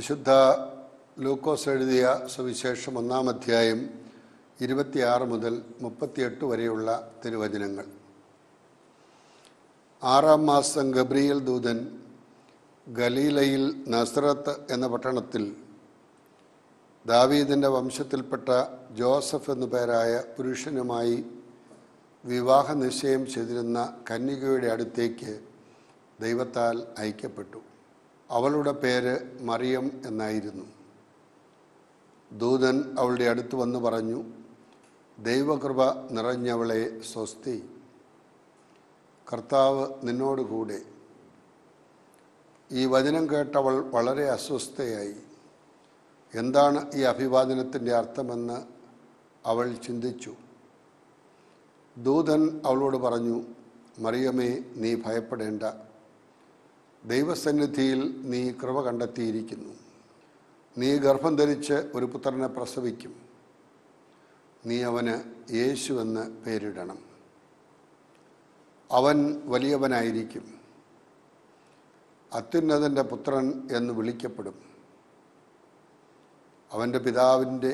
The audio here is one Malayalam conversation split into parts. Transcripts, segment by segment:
വിശുദ്ധ ലൂക്കോസ് എഴുതിയ സുവിശേഷം ഒന്നാം അധ്യായം ഇരുപത്തിയാറ് മുതൽ മുപ്പത്തിയെട്ട് വരെയുള്ള തിരുവചനങ്ങൾ ആറാം മാസം ഗബ്രിയേൽ ദൂതൻ ഗലീലയിൽ നസ്രത്ത് എന്ന പട്ടണത്തിൽ ദാവീദിൻ്റെ വംശത്തിൽപ്പെട്ട ജോസഫ് എന്നു പേരായ പുരുഷനുമായി വിവാഹ നിശ്ചയം ചെയ്തിരുന്ന കന്യകയുടെ അടുത്തേക്ക് ദൈവത്താൽ ഐക്യപ്പെട്ടു അവളുടെ പേര് മറിയം എന്നായിരുന്നു ദൂതൻ അവളുടെ അടുത്ത് വന്ന് പറഞ്ഞു ദൈവകൃപ നിറഞ്ഞവളെ സ്വസ്തി കർത്താവ് നിന്നോടുകൂടെ ഈ വചനം കേട്ടവൾ വളരെ അസ്വസ്ഥയായി എന്താണ് ഈ അഭിവാദനത്തിൻ്റെ അർത്ഥമെന്ന് അവൾ ചിന്തിച്ചു ദൂതൻ അവളോട് പറഞ്ഞു മറിയമേ നീ ഭയപ്പെടേണ്ട ദൈവസന്നിധിയിൽ നീ കൃപ കണ്ടെത്തിയിരിക്കുന്നു നീ ഗർഭം ധരിച്ച് ഒരു പുത്രനെ പ്രസവിക്കും നീ അവന് യേശു എന്ന് പേരിടണം അവൻ വലിയവനായിരിക്കും അത്യുന്നതൻ്റെ പുത്രൻ എന്ന് വിളിക്കപ്പെടും അവൻ്റെ പിതാവിൻ്റെ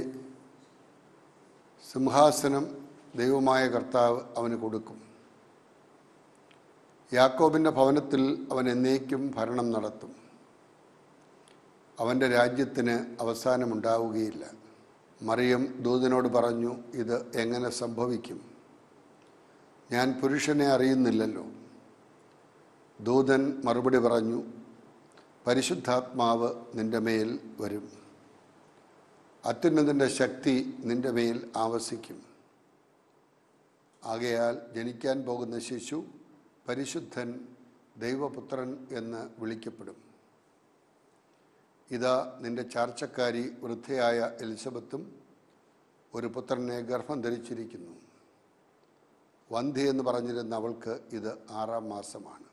സിംഹാസനം ദൈവമായ കർത്താവ് അവന് കൊടുക്കും യാക്കോബിൻ്റെ ഭവനത്തിൽ അവൻ എന്നേക്കും ഭരണം നടത്തും അവൻ്റെ രാജ്യത്തിന് അവസാനമുണ്ടാവുകയില്ല മറിയം ദൂതനോട് പറഞ്ഞു ഇത് എങ്ങനെ സംഭവിക്കും ഞാൻ പുരുഷനെ അറിയുന്നില്ലല്ലോ ദൂതൻ മറുപടി പറഞ്ഞു പരിശുദ്ധാത്മാവ് നിൻ്റെ മേൽ വരും അത്യുന്നതിൻ്റെ ശക്തി നിൻ്റെ മേൽ ആവസിക്കും ആകയാൽ ജനിക്കാൻ പോകുന്ന ശിശു പരിശുദ്ധൻ ദൈവപുത്രൻ എന്ന് വിളിക്കപ്പെടും ഇതാ നിന്റെ ചാർച്ചക്കാരി വൃദ്ധയായ എലിസബത്തും ഒരു പുത്രനെ ഗർഭം ധരിച്ചിരിക്കുന്നു വന്ധ്യ എന്ന് പറഞ്ഞിരുന്ന അവൾക്ക് ഇത് ആറാം മാസമാണ്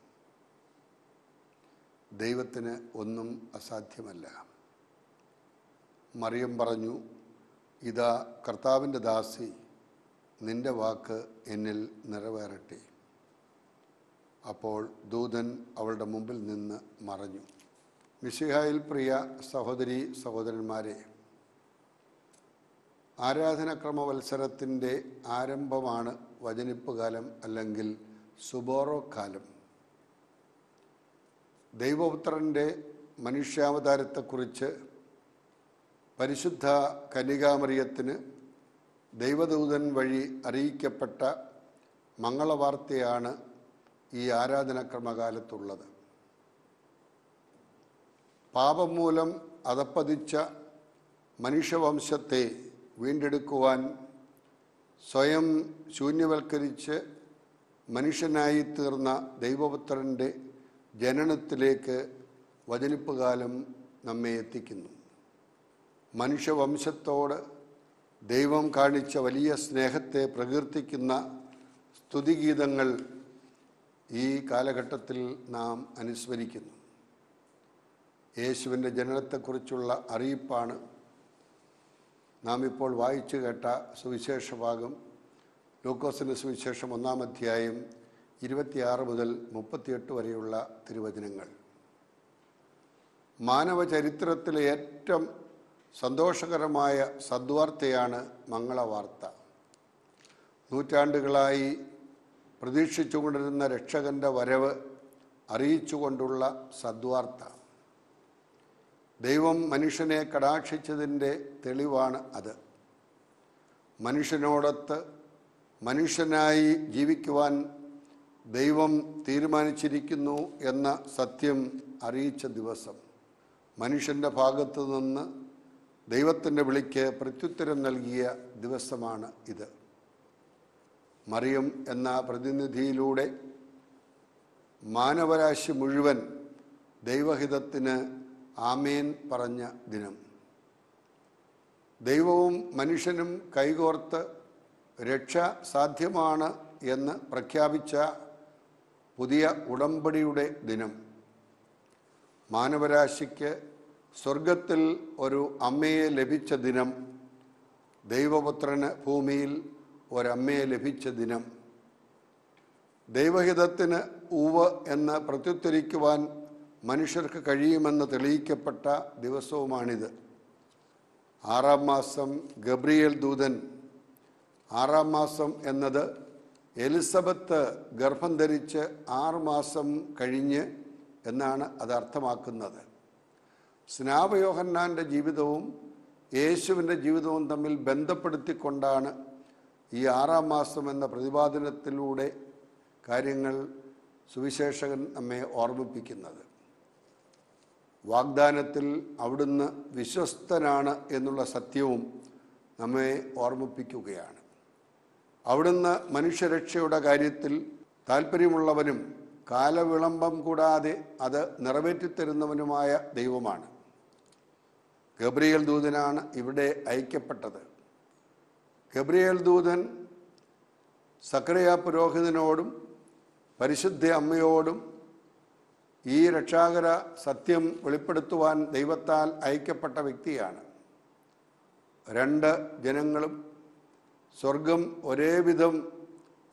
ദൈവത്തിന് ഒന്നും അസാധ്യമല്ല മറിയം പറഞ്ഞു ഇതാ കർത്താവിൻ്റെ ദാസി നിന്റെ വാക്ക് എന്നിൽ നിറവേറട്ടെ അപ്പോൾ ദൂതൻ അവളുടെ മുമ്പിൽ നിന്ന് മറഞ്ഞു മിശിഹായിൽ പ്രിയ സഹോദരി സഹോദരന്മാരെ ആരാധനക്രമ ആരംഭമാണ് വചനിപ്പ് കാലം അല്ലെങ്കിൽ സുബോറോ കാലം ദൈവപുത്രൻ്റെ മനുഷ്യാവതാരത്തെക്കുറിച്ച് പരിശുദ്ധ കനികാമറിയത്തിന് ദൈവദൂതൻ വഴി അറിയിക്കപ്പെട്ട മംഗളവാർത്തയാണ് ഈ ആരാധനാക്രമകാലത്തുള്ളത് പാപം മൂലം അതപ്പതിച്ച മനുഷ്യവംശത്തെ വീണ്ടെടുക്കുവാൻ സ്വയം ശൂന്യവൽക്കരിച്ച് മനുഷ്യനായി തീർന്ന ദൈവപുത്രൻ്റെ ജനനത്തിലേക്ക് വചനിപ്പുകാലം നമ്മെ എത്തിക്കുന്നു മനുഷ്യവംശത്തോട് ദൈവം കാണിച്ച വലിയ സ്നേഹത്തെ പ്രകീർത്തിക്കുന്ന സ്തുതിഗീതങ്ങൾ ഈ കാലഘട്ടത്തിൽ നാം അനുസ്മരിക്കുന്നു യേശുവിൻ്റെ ജനനത്തെക്കുറിച്ചുള്ള അറിയിപ്പാണ് നാം ഇപ്പോൾ വായിച്ചു കേട്ട സുവിശേഷ ഭാഗം ലൂക്കോസിൻ്റെ സുവിശേഷം ഒന്നാം അധ്യായം ഇരുപത്തിയാറ് മുതൽ മുപ്പത്തിയെട്ട് വരെയുള്ള തിരുവചനങ്ങൾ മാനവ ചരിത്രത്തിലെ ഏറ്റവും സന്തോഷകരമായ സദ്വാർത്തയാണ് മംഗളവാർത്ത നൂറ്റാണ്ടുകളായി പ്രതീക്ഷിച്ചുകൊണ്ടിരുന്ന രക്ഷകന്റെ വരവ് അറിയിച്ചുകൊണ്ടുള്ള സദ്വാർത്ത ദൈവം മനുഷ്യനെ കടാക്ഷിച്ചതിൻ്റെ തെളിവാണ് അത് മനുഷ്യനോടൊത്ത് മനുഷ്യനായി ജീവിക്കുവാൻ ദൈവം തീരുമാനിച്ചിരിക്കുന്നു എന്ന സത്യം അറിയിച്ച ദിവസം മനുഷ്യൻ്റെ ഭാഗത്തു നിന്ന് ദൈവത്തിൻ്റെ വിളിക്ക് പ്രത്യുത്തരം നൽകിയ ദിവസമാണ് ഇത് മറിയം എന്ന പ്രതിനിധിയിലൂടെ മാനവരാശി മുഴുവൻ ദൈവഹിതത്തിന് ആമേൻ പറഞ്ഞ ദിനം ദൈവവും മനുഷ്യനും കൈകോർത്ത് രക്ഷ സാധ്യമാണ് എന്ന് പ്രഖ്യാപിച്ച പുതിയ ഉടമ്പടിയുടെ ദിനം മാനവരാശിക്ക് സ്വർഗത്തിൽ ഒരു അമ്മയെ ലഭിച്ച ദിനം ദൈവപുത്രന് ഭൂമിയിൽ ഒരമ്മയെ ലഭിച്ച ദിനം ദൈവഹിതത്തിന് ഊവ് എന്ന് പ്രത്യുത്തരിക്കുവാൻ മനുഷ്യർക്ക് കഴിയുമെന്ന് തെളിയിക്കപ്പെട്ട ദിവസവുമാണിത് ആറാം മാസം ഗബ്രിയേൽ ദൂതൻ ആറാം മാസം എന്നത് എലിസബത്ത് ഗർഭം ധരിച്ച് ആറ് മാസം കഴിഞ്ഞ് എന്നാണ് അത് അർത്ഥമാക്കുന്നത് സ്നാപയോഹന്നാൻ്റെ ജീവിതവും യേശുവിൻ്റെ ജീവിതവും തമ്മിൽ ബന്ധപ്പെടുത്തിക്കൊണ്ടാണ് ഈ ആറാം മാസം എന്ന പ്രതിപാദനത്തിലൂടെ കാര്യങ്ങൾ സുവിശേഷകൻ നമ്മെ ഓർമ്മിപ്പിക്കുന്നത് വാഗ്ദാനത്തിൽ അവിടുന്ന് വിശ്വസ്തനാണ് എന്നുള്ള സത്യവും നമ്മെ ഓർമ്മിപ്പിക്കുകയാണ് അവിടുന്ന് മനുഷ്യരക്ഷയുടെ കാര്യത്തിൽ താല്പര്യമുള്ളവനും കാലവിളംബം കൂടാതെ അത് നിറവേറ്റിത്തരുന്നവനുമായ ദൈവമാണ് ഗബ്രിയൽ ദൂതനാണ് ഇവിടെ അയക്കപ്പെട്ടത് ഗബ്രിയേൽ ദൂതൻ സക്രിയ പുരോഹിതനോടും പരിശുദ്ധ അമ്മയോടും ഈ രക്ഷാകര സത്യം വെളിപ്പെടുത്തുവാൻ ദൈവത്താൽ അയക്കപ്പെട്ട വ്യക്തിയാണ് രണ്ട് ജനങ്ങളും സ്വർഗം ഒരേവിധം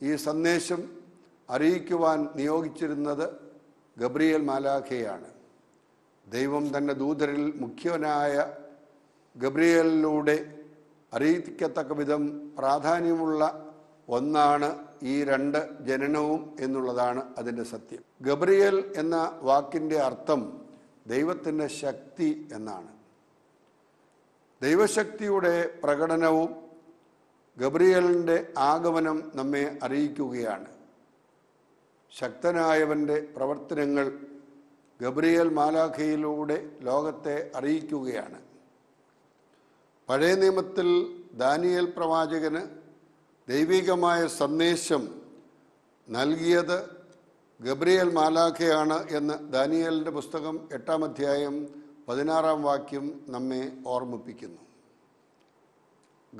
ഈ സന്ദേശം അറിയിക്കുവാൻ നിയോഗിച്ചിരുന്നത് ഗബ്രിയേൽ മാലാഖയാണ് ദൈവം തൻ്റെ ദൂതരിൽ മുഖ്യനായ ഗബ്രിയേലിലൂടെ അറിയിക്കത്തക്ക വിധം പ്രാധാന്യമുള്ള ഒന്നാണ് ഈ രണ്ട് ജനനവും എന്നുള്ളതാണ് അതിൻ്റെ സത്യം ഗബ്രിയേൽ എന്ന വാക്കിൻ്റെ അർത്ഥം ദൈവത്തിൻ്റെ ശക്തി എന്നാണ് ദൈവശക്തിയുടെ പ്രകടനവും ഗബ്രിയലിൻ്റെ ആഗമനം നമ്മെ അറിയിക്കുകയാണ് ശക്തനായവൻ്റെ പ്രവർത്തനങ്ങൾ ഗബ്രിയേൽ മാലാഖയിലൂടെ ലോകത്തെ അറിയിക്കുകയാണ് പഴയ നിയമത്തിൽ ദാനിയേൽ പ്രവാചകന് ദൈവികമായ സന്ദേശം നൽകിയത് ഗബ്രിയേൽ മാലാഖയാണ് എന്ന് ദാനിയേലിൻ്റെ പുസ്തകം എട്ടാം അധ്യായം പതിനാറാം വാക്യം നമ്മെ ഓർമ്മിപ്പിക്കുന്നു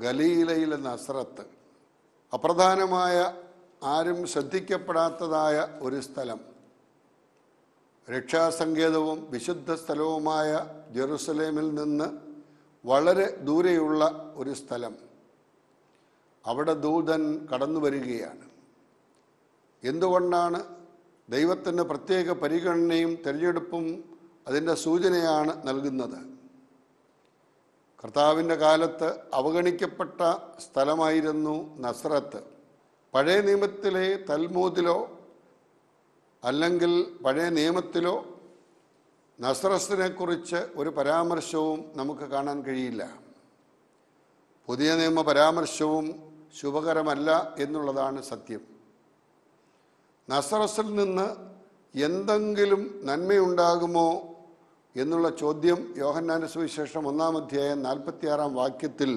ഗലീലയിലെ നസ്രത്ത് അപ്രധാനമായ ആരും ശ്രദ്ധിക്കപ്പെടാത്തതായ ഒരു സ്ഥലം രക്ഷാസങ്കേതവും വിശുദ്ധ സ്ഥലവുമായ ജെറുസലേമിൽ നിന്ന് വളരെ ദൂരെയുള്ള ഒരു സ്ഥലം അവിടെ ദൂതൻ കടന്നു വരികയാണ് എന്തുകൊണ്ടാണ് ദൈവത്തിന് പ്രത്യേക പരിഗണനയും തിരഞ്ഞെടുപ്പും അതിൻ്റെ സൂചനയാണ് നൽകുന്നത് കർത്താവിൻ്റെ കാലത്ത് അവഗണിക്കപ്പെട്ട സ്ഥലമായിരുന്നു നസ്രത്ത് പഴയ നിയമത്തിലെ തൽമൂതിലോ അല്ലെങ്കിൽ പഴയ നിയമത്തിലോ നസ്രസിനെ കുറിച്ച് ഒരു പരാമർശവും നമുക്ക് കാണാൻ കഴിയില്ല പുതിയ നിയമ പരാമർശവും ശുഭകരമല്ല എന്നുള്ളതാണ് സത്യം നസ്രസിൽ നിന്ന് എന്തെങ്കിലും നന്മയുണ്ടാകുമോ എന്നുള്ള ചോദ്യം യോഹന്നാന സുവിശേഷം ഒന്നാം അധ്യായം നാൽപ്പത്തിയാറാം വാക്യത്തിൽ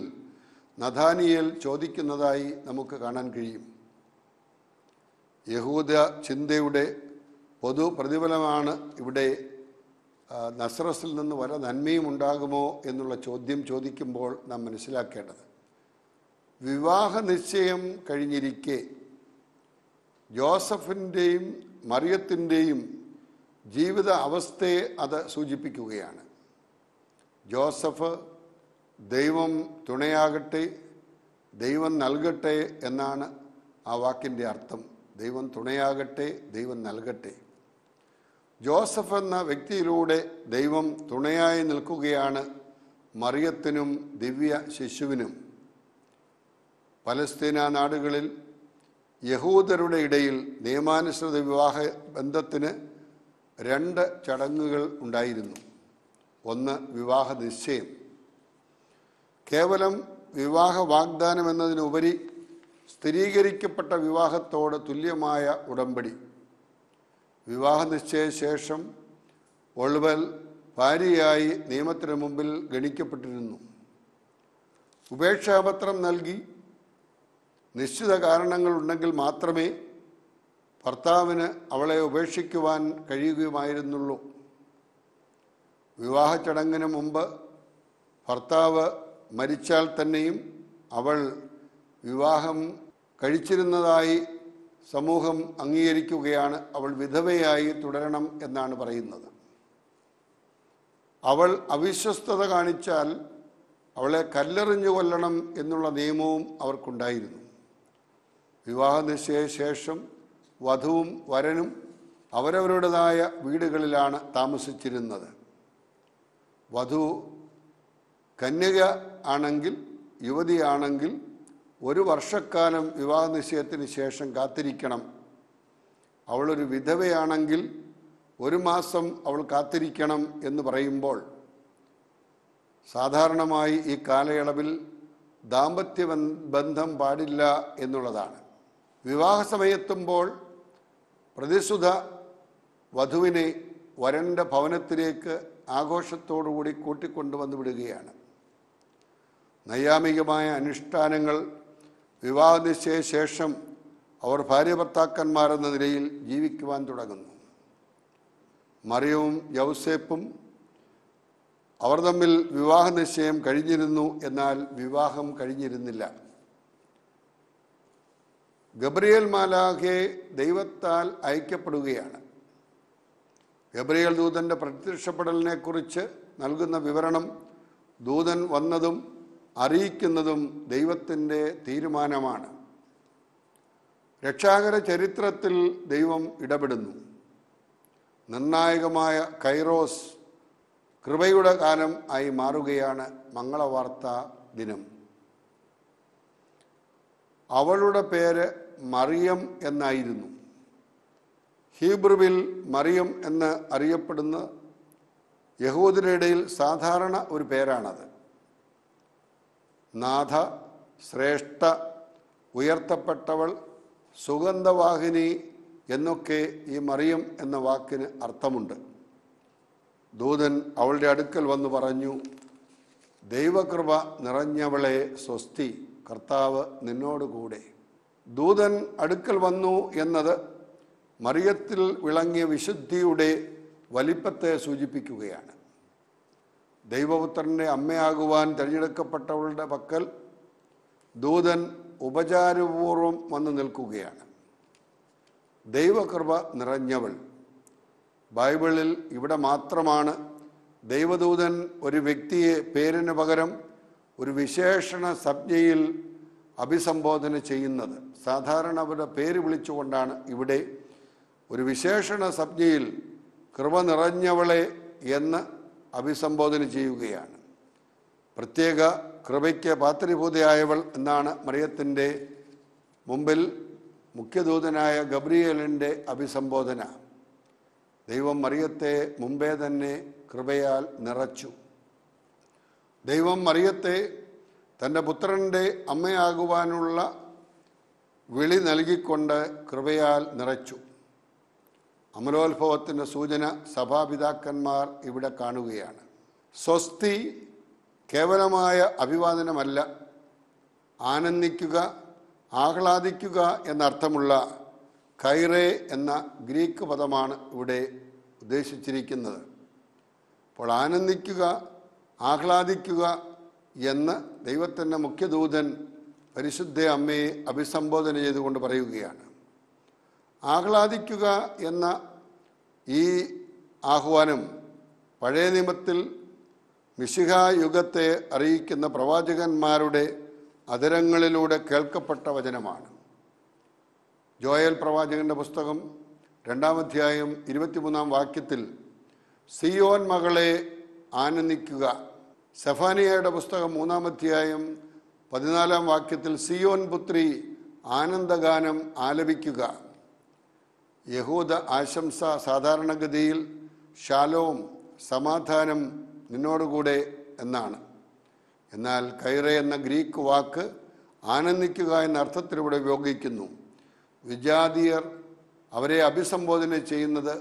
നഥാനിയേൽ ചോദിക്കുന്നതായി നമുക്ക് കാണാൻ കഴിയും യഹൂദ ചിന്തയുടെ പൊതു പ്രതിഫലമാണ് ഇവിടെ നസ്രസിൽ നിന്ന് വല നന്മയും ഉണ്ടാകുമോ എന്നുള്ള ചോദ്യം ചോദിക്കുമ്പോൾ നാം മനസ്സിലാക്കേണ്ടത് വിവാഹ നിശ്ചയം കഴിഞ്ഞിരിക്കെ ജോസഫിൻ്റെയും മറിയത്തിൻ്റെയും ജീവിത അവസ്ഥയെ അത് സൂചിപ്പിക്കുകയാണ് ജോസഫ് ദൈവം തുണയാകട്ടെ ദൈവം നൽകട്ടെ എന്നാണ് ആ വാക്കിൻ്റെ അർത്ഥം ദൈവം തുണയാകട്ടെ ദൈവം നൽകട്ടെ ജോസഫ് എന്ന വ്യക്തിയിലൂടെ ദൈവം തുണയായി നിൽക്കുകയാണ് മറിയത്തിനും ദിവ്യ ശിശുവിനും പലസ്തീന നാടുകളിൽ യഹൂദരുടെ ഇടയിൽ നിയമാനുസൃത വിവാഹ ബന്ധത്തിന് രണ്ട് ചടങ്ങുകൾ ഉണ്ടായിരുന്നു ഒന്ന് വിവാഹ നിശ്ചയം കേവലം വിവാഹ വാഗ്ദാനം എന്നതിനുപരി സ്ഥിരീകരിക്കപ്പെട്ട വിവാഹത്തോട് തുല്യമായ ഉടമ്പടി വിവാഹ നിശ്ചയശേഷം ഒളുവൽ ഭാര്യയായി നിയമത്തിന് മുമ്പിൽ ഗണിക്കപ്പെട്ടിരുന്നു ഉപേക്ഷാപത്രം നൽകി നിശ്ചിത കാരണങ്ങളുണ്ടെങ്കിൽ മാത്രമേ ഭർത്താവിന് അവളെ ഉപേക്ഷിക്കുവാൻ കഴിയുകയുമായിരുന്നുള്ളൂ വിവാഹ ചടങ്ങിന് മുമ്പ് ഭർത്താവ് മരിച്ചാൽ തന്നെയും അവൾ വിവാഹം കഴിച്ചിരുന്നതായി സമൂഹം അംഗീകരിക്കുകയാണ് അവൾ വിധവയായി തുടരണം എന്നാണ് പറയുന്നത് അവൾ അവിശ്വസ്തത കാണിച്ചാൽ അവളെ കല്ലെറിഞ്ഞു കൊല്ലണം എന്നുള്ള നിയമവും അവർക്കുണ്ടായിരുന്നു വിവാഹ നിശ്ചയ ശേഷം വധുവും വരനും അവരവരുടേതായ വീടുകളിലാണ് താമസിച്ചിരുന്നത് വധു കന്യക ആണെങ്കിൽ യുവതിയാണെങ്കിൽ ഒരു വർഷക്കാലം വിവാഹ നിശ്ചയത്തിന് ശേഷം കാത്തിരിക്കണം അവളൊരു വിധവയാണെങ്കിൽ ഒരു മാസം അവൾ കാത്തിരിക്കണം എന്ന് പറയുമ്പോൾ സാധാരണമായി ഈ കാലയളവിൽ ദാമ്പത്യ ബന്ധം പാടില്ല എന്നുള്ളതാണ് വിവാഹ സമയത്തുമ്പോൾ പ്രതിസുധ വധുവിനെ വരൻ്റെ ഭവനത്തിലേക്ക് ആഘോഷത്തോടുകൂടി കൂട്ടിക്കൊണ്ടുവന്ന് വിടുകയാണ് നൈയാമികമായ അനുഷ്ഠാനങ്ങൾ വിവാഹ നിശ്ചയ ശേഷം അവർ ഭാര്യ ഭർത്താക്കന്മാരെന്ന നിലയിൽ ജീവിക്കുവാൻ തുടങ്ങുന്നു മറിയവും യൗസേപ്പും അവർ തമ്മിൽ വിവാഹ നിശ്ചയം കഴിഞ്ഞിരുന്നു എന്നാൽ വിവാഹം കഴിഞ്ഞിരുന്നില്ല ഗബ്രിയേൽ മാലാഖെ ദൈവത്താൽ അയക്കപ്പെടുകയാണ് ഗബ്രിയേൽ ദൂതൻ്റെ പ്രത്യക്ഷപ്പെടലിനെക്കുറിച്ച് നൽകുന്ന വിവരണം ദൂതൻ വന്നതും അറിയിക്കുന്നതും ദൈവത്തിൻ്റെ തീരുമാനമാണ് രക്ഷാകര ചരിത്രത്തിൽ ദൈവം ഇടപെടുന്നു നിർണായകമായ കൈറോസ് കൃപയുടെ കാലം ആയി മാറുകയാണ് മംഗളവാർത്ത ദിനം അവളുടെ പേര് മറിയം എന്നായിരുന്നു ഹീബ്രുവിൽ മറിയം എന്ന് അറിയപ്പെടുന്ന യഹൂദരുടെ ഇടയിൽ സാധാരണ ഒരു പേരാണത് നാഥ ശ്രേഷ്ഠ ഉയർത്തപ്പെട്ടവൾ സുഗന്ധവാഹിനി എന്നൊക്കെ ഈ മറിയം എന്ന വാക്കിന് അർത്ഥമുണ്ട് ദൂതൻ അവളുടെ അടുക്കൽ വന്ന് പറഞ്ഞു ദൈവകൃപ നിറഞ്ഞവളെ സ്വസ്തി കർത്താവ് നിന്നോടുകൂടെ ദൂതൻ അടുക്കൽ വന്നു എന്നത് മറിയത്തിൽ വിളങ്ങിയ വിശുദ്ധിയുടെ വലിപ്പത്തെ സൂചിപ്പിക്കുകയാണ് ദൈവപുത്രൻ്റെ അമ്മയാകുവാൻ തിരഞ്ഞെടുക്കപ്പെട്ടവളുടെ പക്കൽ ദൂതൻ ഉപചാരപൂർവം വന്ന് നിൽക്കുകയാണ് ദൈവകൃപ നിറഞ്ഞവൾ ബൈബിളിൽ ഇവിടെ മാത്രമാണ് ദൈവദൂതൻ ഒരു വ്യക്തിയെ പേരിന് പകരം ഒരു വിശേഷണ സംജ്ഞയിൽ അഭിസംബോധന ചെയ്യുന്നത് സാധാരണ അവരുടെ പേര് വിളിച്ചുകൊണ്ടാണ് ഇവിടെ ഒരു വിശേഷണ സംജ്ഞയിൽ കൃപ നിറഞ്ഞവളെ എന്ന് അഭിസംബോധന ചെയ്യുകയാണ് പ്രത്യേക കൃപയ്ക്ക് പാത്രീഭൂതയായവൾ എന്നാണ് മറിയത്തിൻ്റെ മുമ്പിൽ മുഖ്യദൂതനായ ഗബ്രിയേലിൻ്റെ അഭിസംബോധന ദൈവം മറിയത്തെ മുമ്പേ തന്നെ കൃപയാൽ നിറച്ചു ദൈവം മറിയത്തെ തൻ്റെ പുത്രൻ്റെ അമ്മയാകുവാനുള്ള വിളി നൽകിക്കൊണ്ട് കൃപയാൽ നിറച്ചു അമലോത്ഭവത്തിൻ്റെ സൂചന സഭാപിതാക്കന്മാർ ഇവിടെ കാണുകയാണ് സ്വസ്തി കേവലമായ അഭിവാദനമല്ല ആനന്ദിക്കുക ആഹ്ലാദിക്കുക എന്നർത്ഥമുള്ള കൈറേ എന്ന ഗ്രീക്ക് പദമാണ് ഇവിടെ ഉദ്ദേശിച്ചിരിക്കുന്നത് അപ്പോൾ ആനന്ദിക്കുക ആഹ്ലാദിക്കുക എന്ന് ദൈവത്തിൻ്റെ മുഖ്യദൂതൻ പരിശുദ്ധ അമ്മയെ അഭിസംബോധന ചെയ്തുകൊണ്ട് പറയുകയാണ് ആഹ്ലാദിക്കുക എന്ന ഈ ആഹ്വാനം പഴയ നിയമത്തിൽ മിശിഹ യുഗത്തെ അറിയിക്കുന്ന പ്രവാചകന്മാരുടെ അതിരങ്ങളിലൂടെ കേൾക്കപ്പെട്ട വചനമാണ് ജോയൽ പ്രവാചകന്റെ പുസ്തകം രണ്ടാം അധ്യായം ഇരുപത്തിമൂന്നാം വാക്യത്തിൽ സിയോൻ മകളെ ആനന്ദിക്കുക സെഫാനിയയുടെ പുസ്തകം മൂന്നാം അധ്യായം പതിനാലാം വാക്യത്തിൽ സിയോൻ പുത്രി ആനന്ദഗാനം ആലപിക്കുക യഹൂദ ആശംസ സാധാരണഗതിയിൽ ശാലോം സമാധാനം നിന്നോടുകൂടെ എന്നാണ് എന്നാൽ കൈറ എന്ന ഗ്രീക്ക് വാക്ക് ആനന്ദിക്കുക എന്ന അർത്ഥത്തിലൂടെ ഉപയോഗിക്കുന്നു വിജാതീയർ അവരെ അഭിസംബോധന ചെയ്യുന്നത്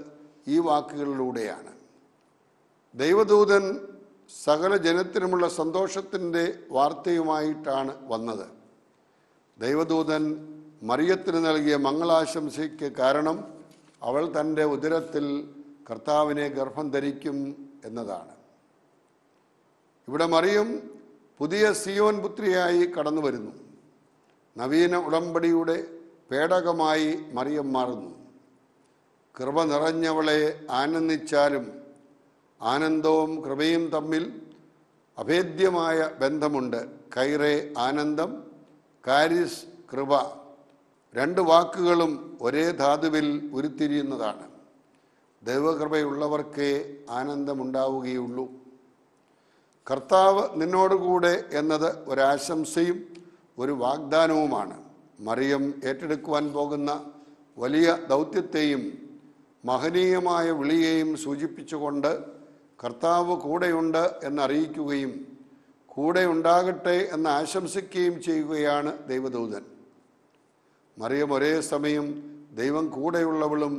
ഈ വാക്കുകളിലൂടെയാണ് ദൈവദൂതൻ സകല ജനത്തിനുമുള്ള സന്തോഷത്തിൻ്റെ വാർത്തയുമായിട്ടാണ് വന്നത് ദൈവദൂതൻ മറിയത്തിന് നൽകിയ മംഗളാശംസയ്ക്ക് കാരണം അവൾ തൻ്റെ ഉദരത്തിൽ കർത്താവിനെ ഗർഭം ധരിക്കും എന്നതാണ് ഇവിടെ മറിയും പുതിയ സിയോൻ പുത്രിയായി കടന്നു വരുന്നു നവീന ഉടമ്പടിയുടെ പേടകമായി മറിയം മാറുന്നു കൃപ നിറഞ്ഞവളെ ആനന്ദിച്ചാലും ആനന്ദവും കൃപയും തമ്മിൽ അഭേദ്യമായ ബന്ധമുണ്ട് കൈറെ ആനന്ദം കാരിസ് കൃപ രണ്ട് വാക്കുകളും ഒരേ ധാതുവിൽ ഉരുത്തിരിയുന്നതാണ് ദൈവകൃപയുള്ളവർക്കേ ആനന്ദമുണ്ടാവുകയുള്ളൂ കർത്താവ് നിന്നോടുകൂടെ എന്നത് ഒരാശംസയും ഒരു വാഗ്ദാനവുമാണ് മറിയം ഏറ്റെടുക്കുവാൻ പോകുന്ന വലിയ ദൗത്യത്തെയും മഹനീയമായ വിളിയെയും സൂചിപ്പിച്ചുകൊണ്ട് കർത്താവ് കൂടെയുണ്ട് എന്നറിയിക്കുകയും കൂടെ ഉണ്ടാകട്ടെ എന്ന് ആശംസിക്കുകയും ചെയ്യുകയാണ് ദൈവദൂതൻ മറിയം ഒരേ സമയം ദൈവം കൂടെയുള്ളവളും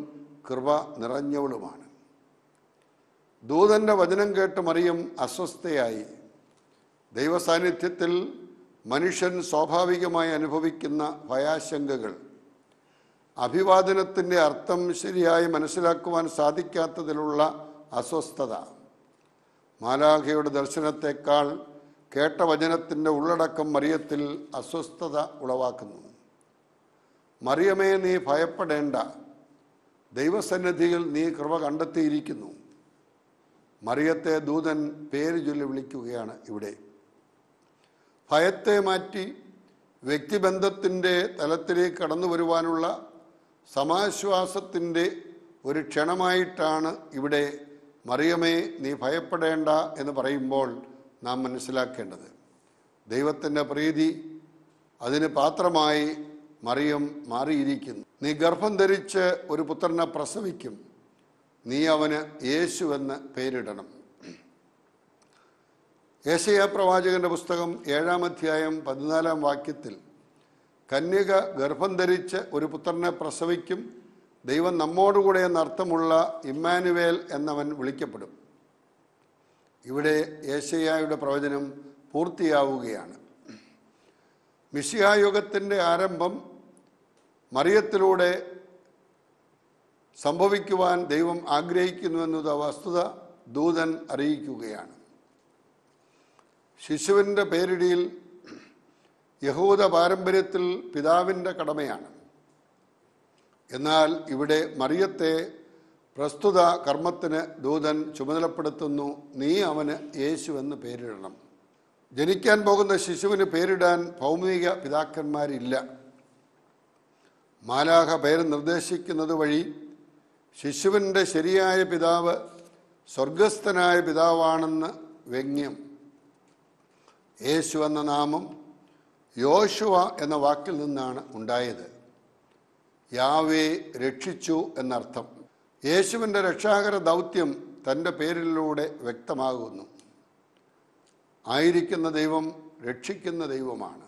കൃപ നിറഞ്ഞവളുമാണ് ദൂതന്റെ വചനം കേട്ട് മറിയം അസ്വസ്ഥയായി ദൈവസാന്നിധ്യത്തിൽ മനുഷ്യൻ സ്വാഭാവികമായി അനുഭവിക്കുന്ന ഭയാശങ്കകൾ അഭിവാദനത്തിൻ്റെ അർത്ഥം ശരിയായി മനസ്സിലാക്കുവാൻ സാധിക്കാത്തതിലുള്ള അസ്വസ്ഥത മാലാഖയുടെ ദർശനത്തെക്കാൾ കേട്ട വചനത്തിൻ്റെ ഉള്ളടക്കം മറിയത്തിൽ അസ്വസ്ഥത ഉളവാക്കുന്നു മറിയമേ നീ ഭയപ്പെടേണ്ട ദൈവസന്നിധിയിൽ നീ കൃപ കണ്ടെത്തിയിരിക്കുന്നു മറിയത്തെ ദൂതൻ പേര് ചൊല്ലി വിളിക്കുകയാണ് ഇവിടെ ഭയത്തെ മാറ്റി വ്യക്തിബന്ധത്തിൻ്റെ തലത്തിലേക്ക് കടന്നു വരുവാനുള്ള സമാശ്വാസത്തിൻ്റെ ഒരു ക്ഷണമായിട്ടാണ് ഇവിടെ മറിയമേ നീ ഭയപ്പെടേണ്ട എന്ന് പറയുമ്പോൾ നാം മനസ്സിലാക്കേണ്ടത് ദൈവത്തിൻ്റെ പ്രീതി അതിന് പാത്രമായി മറിയം മാറിയിരിക്കുന്നു നീ ഗർഭം ധരിച്ച് ഒരു പുത്രനെ പ്രസവിക്കും നീ അവന് യേശു എന്ന് പേരിടണം ഏശയ പ്രവാചകന്റെ പുസ്തകം ഏഴാം അധ്യായം പതിനാലാം വാക്യത്തിൽ കന്യക ഗർഭം ധരിച്ച് ഒരു പുത്രനെ പ്രസവിക്കും ദൈവം നമ്മോടുകൂടെ എന്നർത്ഥമുള്ള ഇമ്മാനുവേൽ എന്നവൻ വിളിക്കപ്പെടും ഇവിടെ ഏശയായുടെ പ്രവചനം പൂർത്തിയാവുകയാണ് മിശിഹായുഗത്തിൻ്റെ ആരംഭം മറിയത്തിലൂടെ സംഭവിക്കുവാൻ ദൈവം ആഗ്രഹിക്കുന്നുവെന്നത് വസ്തുത ദൂതൻ അറിയിക്കുകയാണ് ശിശുവിൻ്റെ പേരിടിയിൽ യഹൂദ പാരമ്പര്യത്തിൽ പിതാവിൻ്റെ കടമയാണ് എന്നാൽ ഇവിടെ മറിയത്തെ പ്രസ്തുത കർമ്മത്തിന് ദൂതൻ ചുമതലപ്പെടുത്തുന്നു നീ അവന് യേശു എന്ന് പേരിടണം ജനിക്കാൻ പോകുന്ന ശിശുവിന് പേരിടാൻ ഭൗമിക പിതാക്കന്മാരില്ല മാലാഹ പേര് നിർദ്ദേശിക്കുന്നത് വഴി ശിശുവിൻ്റെ ശരിയായ പിതാവ് സ്വർഗസ്ഥനായ പിതാവാണെന്ന് വ്യംഗ്യം യേശു എന്ന നാമം യോശുവ എന്ന വാക്കിൽ നിന്നാണ് ഉണ്ടായത് യാവേ രക്ഷിച്ചു എന്നർത്ഥം യേശുവിൻ്റെ രക്ഷാകര ദൗത്യം തൻ്റെ പേരിലൂടെ വ്യക്തമാകുന്നു ആയിരിക്കുന്ന ദൈവം രക്ഷിക്കുന്ന ദൈവമാണ്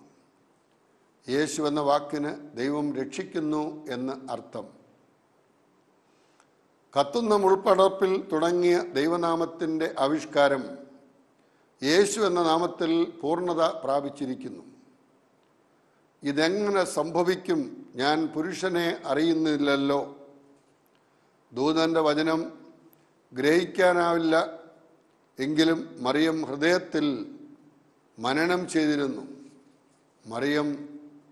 യേശു എന്ന വാക്കിന് ദൈവം രക്ഷിക്കുന്നു എന്ന് അർത്ഥം കത്തുന്ന മുൾപ്പടർപ്പിൽ തുടങ്ങിയ ദൈവനാമത്തിൻ്റെ ആവിഷ്കാരം യേശു എന്ന നാമത്തിൽ പൂർണ്ണത പ്രാപിച്ചിരിക്കുന്നു ഇതെങ്ങനെ സംഭവിക്കും ഞാൻ പുരുഷനെ അറിയുന്നില്ലല്ലോ ദൂതന്റെ വചനം ഗ്രഹിക്കാനാവില്ല എങ്കിലും മറിയം ഹൃദയത്തിൽ മനനം ചെയ്തിരുന്നു മറിയം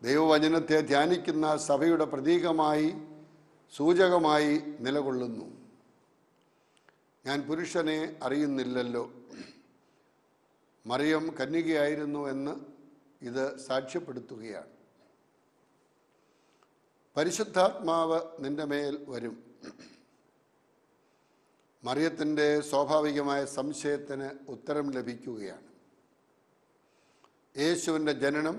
ദൈവവചനത്തെ ധ്യാനിക്കുന്ന സഭയുടെ പ്രതീകമായി സൂചകമായി നിലകൊള്ളുന്നു ഞാൻ പുരുഷനെ അറിയുന്നില്ലല്ലോ മറിയം കന്യകയായിരുന്നു എന്ന് ഇത് സാക്ഷ്യപ്പെടുത്തുകയാണ് പരിശുദ്ധാത്മാവ് നിന്റെ മേൽ വരും മറിയത്തിൻ്റെ സ്വാഭാവികമായ സംശയത്തിന് ഉത്തരം ലഭിക്കുകയാണ് യേശുവിൻ്റെ ജനനം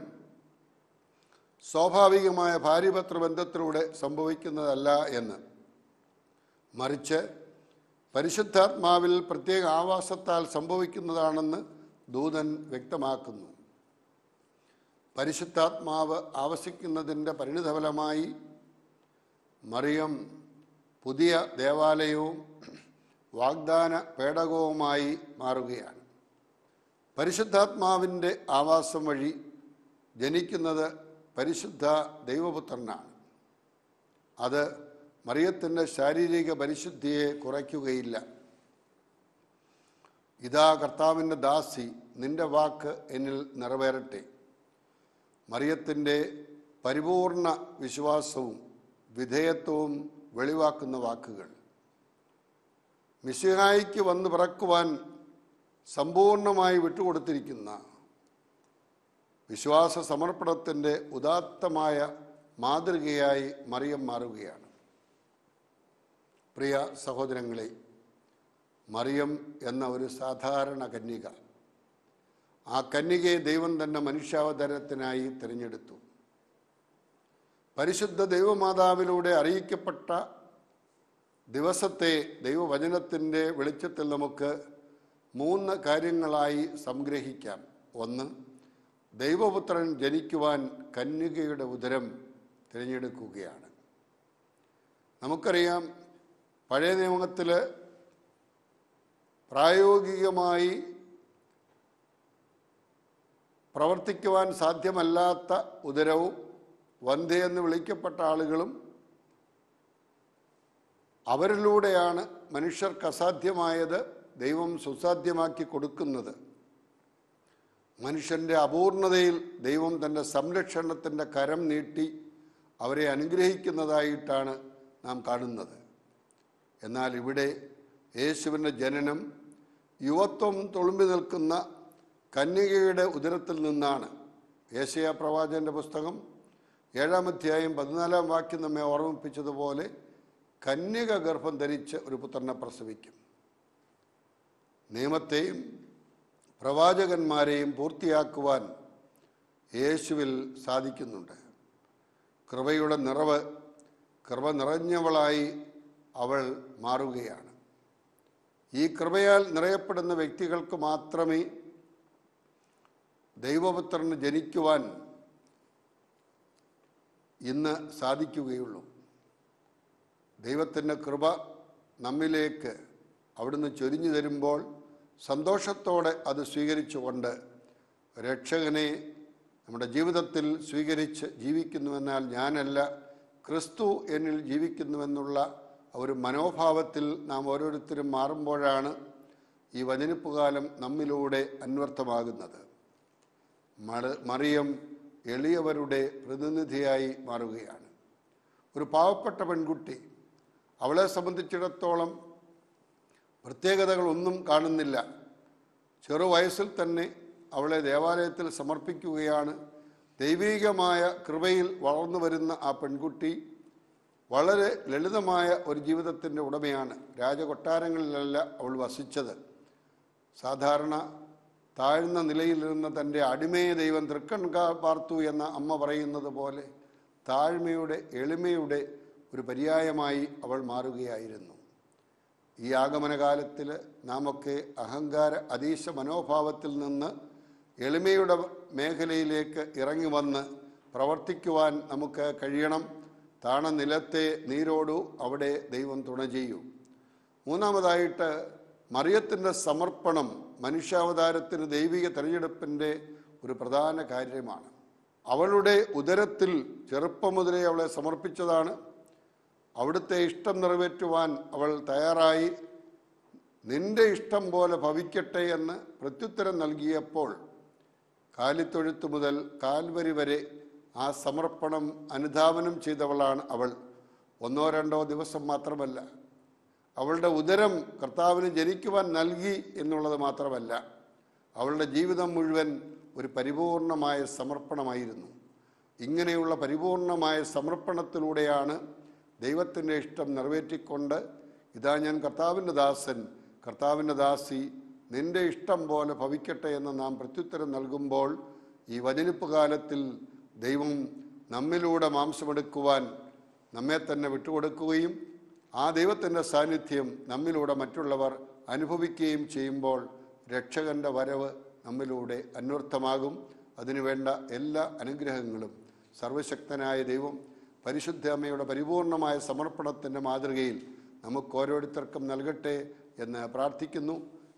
സ്വാഭാവികമായ ഭാര്യപത്ര ബന്ധത്തിലൂടെ സംഭവിക്കുന്നതല്ല എന്ന് മറിച്ച് പരിശുദ്ധാത്മാവിൽ പ്രത്യേക ആവാസത്താൽ സംഭവിക്കുന്നതാണെന്ന് ദൂതൻ വ്യക്തമാക്കുന്നു പരിശുദ്ധാത്മാവ് ആവശിക്കുന്നതിൻ്റെ പരിണിതഫലമായി മറിയം പുതിയ ദേവാലയവും വാഗ്ദാന പേടകവുമായി മാറുകയാണ് പരിശുദ്ധാത്മാവിൻ്റെ ആവാസം വഴി ജനിക്കുന്നത് പരിശുദ്ധ ദൈവപുത്രനാണ് അത് മറിയത്തിൻ്റെ ശാരീരിക പരിശുദ്ധിയെ കുറയ്ക്കുകയില്ല ഇതാ കർത്താവിൻ്റെ ദാസി നിന്റെ വാക്ക് എന്നിൽ നിറവേറട്ടെ മറിയത്തിൻ്റെ പരിപൂർണ വിശ്വാസവും വിധേയത്വവും വെളിവാക്കുന്ന വാക്കുകൾ മിശിഹായിക്ക് വന്ന് പിറക്കുവാൻ സമ്പൂർണമായി വിട്ടുകൊടുത്തിരിക്കുന്ന വിശ്വാസ സമർപ്പണത്തിൻ്റെ ഉദാത്തമായ മാതൃകയായി മറിയം മാറുകയാണ് പ്രിയ സഹോദരങ്ങളെ മറിയം എന്ന ഒരു സാധാരണ കന്യക ആ കന്യകയെ ദൈവം തന്നെ മനുഷ്യാവതാരത്തിനായി തിരഞ്ഞെടുത്തു പരിശുദ്ധ ദൈവമാതാവിലൂടെ അറിയിക്കപ്പെട്ട ദിവസത്തെ ദൈവവചനത്തിൻ്റെ വെളിച്ചത്തിൽ നമുക്ക് മൂന്ന് കാര്യങ്ങളായി സംഗ്രഹിക്കാം ഒന്ന് ദൈവപുത്രൻ ജനിക്കുവാൻ കന്യകയുടെ ഉദരം തിരഞ്ഞെടുക്കുകയാണ് നമുക്കറിയാം പഴയ നിയമത്തിൽ പ്രായോഗികമായി പ്രവർത്തിക്കുവാൻ സാധ്യമല്ലാത്ത ഉദരവും വന്ധയെന്ന് വിളിക്കപ്പെട്ട ആളുകളും അവരിലൂടെയാണ് മനുഷ്യർക്ക് അസാധ്യമായത് ദൈവം സുസാധ്യമാക്കി കൊടുക്കുന്നത് മനുഷ്യൻ്റെ അപൂർണതയിൽ ദൈവം തൻ്റെ സംരക്ഷണത്തിൻ്റെ കരം നീട്ടി അവരെ അനുഗ്രഹിക്കുന്നതായിട്ടാണ് നാം കാണുന്നത് എന്നാൽ ഇവിടെ യേശുവിൻ്റെ ജനനം യുവത്വം തുളുമ്പി നിൽക്കുന്ന കന്യകയുടെ ഉദരത്തിൽ നിന്നാണ് ഏഷ്യ പ്രവാചൻ്റെ പുസ്തകം ഏഴാം അധ്യായം പതിനാലാം വാക്യം നമ്മെ ഓർമ്മിപ്പിച്ചതുപോലെ കന്യക ഗർഭം ധരിച്ച് ഒരു പുത്രനെ പ്രസവിക്കും നിയമത്തെയും പ്രവാചകന്മാരെയും പൂർത്തിയാക്കുവാൻ യേശുവിൽ സാധിക്കുന്നുണ്ട് കൃപയുടെ നിറവ് കൃപ നിറഞ്ഞവളായി അവൾ മാറുകയാണ് ഈ കൃപയാൽ നിറയപ്പെടുന്ന വ്യക്തികൾക്ക് മാത്രമേ ദൈവപുത്രന് ജനിക്കുവാൻ ഇന്ന് സാധിക്കുകയുള്ളൂ ദൈവത്തിൻ്റെ കൃപ നമ്മിലേക്ക് അവിടുന്ന് ചൊരിഞ്ഞു തരുമ്പോൾ സന്തോഷത്തോടെ അത് സ്വീകരിച്ചുകൊണ്ട് രക്ഷകനെ നമ്മുടെ ജീവിതത്തിൽ സ്വീകരിച്ച് ജീവിക്കുന്നുവെന്നാൽ ഞാനല്ല ക്രിസ്തു എന്നിൽ ജീവിക്കുന്നുവെന്നുള്ള ഒരു മനോഭാവത്തിൽ നാം ഓരോരുത്തരും മാറുമ്പോഴാണ് ഈ വചനിപ്പുകാലം നമ്മിലൂടെ അന്വർത്ഥമാകുന്നത് മറിയം എളിയവരുടെ പ്രതിനിധിയായി മാറുകയാണ് ഒരു പാവപ്പെട്ട പെൺകുട്ടി അവളെ സംബന്ധിച്ചിടത്തോളം പ്രത്യേകതകളൊന്നും കാണുന്നില്ല ചെറുവയസ്സിൽ തന്നെ അവളെ ദേവാലയത്തിൽ സമർപ്പിക്കുകയാണ് ദൈവീകമായ കൃപയിൽ വളർന്നു വരുന്ന ആ പെൺകുട്ടി വളരെ ലളിതമായ ഒരു ജീവിതത്തിൻ്റെ ഉടമയാണ് രാജകൊട്ടാരങ്ങളിലല്ല അവൾ വസിച്ചത് സാധാരണ താഴ്ന്ന നിലയിലിരുന്ന തൻ്റെ അടിമയെ ദൈവം തൃക്കൺ പാർത്തു എന്ന അമ്മ പറയുന്നത് പോലെ താഴ്മയുടെ എളിമയുടെ ഒരു പര്യായമായി അവൾ മാറുകയായിരുന്നു ഈ ആഗമനകാലത്തിൽ നാമൊക്കെ അഹങ്കാര അതീശ മനോഭാവത്തിൽ നിന്ന് എളിമയുടെ മേഖലയിലേക്ക് ഇറങ്ങി വന്ന് പ്രവർത്തിക്കുവാൻ നമുക്ക് കഴിയണം താണ നിലത്തെ നീരോടു അവിടെ ദൈവം തുണ ചെയ്യൂ മൂന്നാമതായിട്ട് മറിയത്തിൻ്റെ സമർപ്പണം മനുഷ്യാവതാരത്തിന് ദൈവിക തെരഞ്ഞെടുപ്പിൻ്റെ ഒരു പ്രധാന കാര്യമാണ് അവളുടെ ഉദരത്തിൽ ചെറുപ്പം മുതലേ അവളെ സമർപ്പിച്ചതാണ് അവിടുത്തെ ഇഷ്ടം നിറവേറ്റുവാൻ അവൾ തയ്യാറായി നിന്റെ ഇഷ്ടം പോലെ ഭവിക്കട്ടെ എന്ന് പ്രത്യുത്തരം നൽകിയപ്പോൾ കാലിത്തൊഴുത്ത് മുതൽ കാൽവരി വരെ ആ സമർപ്പണം അനുധാവനം ചെയ്തവളാണ് അവൾ ഒന്നോ രണ്ടോ ദിവസം മാത്രമല്ല അവളുടെ ഉദരം കർത്താവിന് ജനിക്കുവാൻ നൽകി എന്നുള്ളത് മാത്രമല്ല അവളുടെ ജീവിതം മുഴുവൻ ഒരു പരിപൂർണമായ സമർപ്പണമായിരുന്നു ഇങ്ങനെയുള്ള പരിപൂർണമായ സമർപ്പണത്തിലൂടെയാണ് ദൈവത്തിൻ്റെ ഇഷ്ടം നിറവേറ്റിക്കൊണ്ട് ഇതാ ഞാൻ കർത്താവിൻ്റെ ദാസൻ കർത്താവിൻ്റെ ദാസി നിന്റെ ഇഷ്ടം പോലെ ഭവിക്കട്ടെ എന്ന് നാം പ്രത്യുത്തരം നൽകുമ്പോൾ ഈ വചനിപ്പ് കാലത്തിൽ ദൈവം നമ്മിലൂടെ മാംസമെടുക്കുവാൻ നമ്മെ തന്നെ വിട്ടുകൊടുക്കുകയും ആ ദൈവത്തിൻ്റെ സാന്നിധ്യം നമ്മിലൂടെ മറ്റുള്ളവർ അനുഭവിക്കുകയും ചെയ്യുമ്പോൾ രക്ഷകൻ്റെ വരവ് നമ്മിലൂടെ അന്വർത്ഥമാകും അതിനുവേണ്ട എല്ലാ അനുഗ്രഹങ്ങളും സർവശക്തനായ ദൈവം പരിശുദ്ധ അമ്മയുടെ പരിപൂർണമായ സമർപ്പണത്തിൻ്റെ മാതൃകയിൽ നമുക്ക് ഓരോരുത്തർക്കും നൽകട്ടെ എന്ന് പ്രാർത്ഥിക്കുന്നു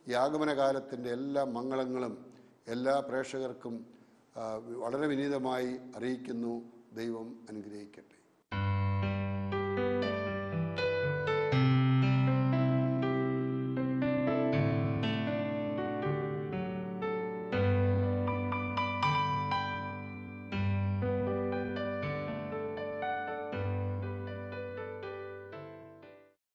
ഈ ആഗമനകാലത്തിൻ്റെ എല്ലാ മംഗളങ്ങളും എല്ലാ പ്രേക്ഷകർക്കും വളരെ വിനീതമായി അറിയിക്കുന്നു ദൈവം അനുഗ്രഹിക്കട്ടെ